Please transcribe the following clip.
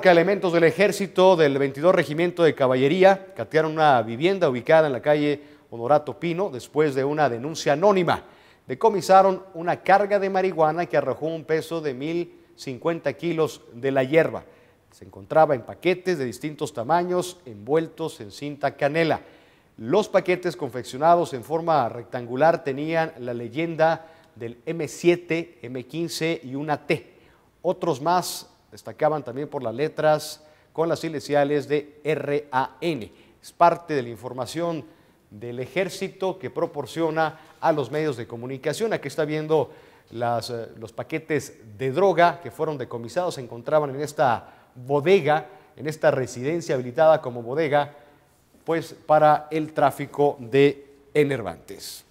que elementos del ejército del 22 Regimiento de Caballería catearon una vivienda ubicada en la calle Honorato Pino después de una denuncia anónima. Decomisaron una carga de marihuana que arrojó un peso de 1.050 kilos de la hierba. Se encontraba en paquetes de distintos tamaños envueltos en cinta canela. Los paquetes confeccionados en forma rectangular tenían la leyenda del M7, M15 y una T. Otros más Destacaban también por las letras con las iniciales de RAN. Es parte de la información del ejército que proporciona a los medios de comunicación. Aquí está viendo eh, los paquetes de droga que fueron decomisados, se encontraban en esta bodega, en esta residencia habilitada como bodega, pues para el tráfico de enervantes.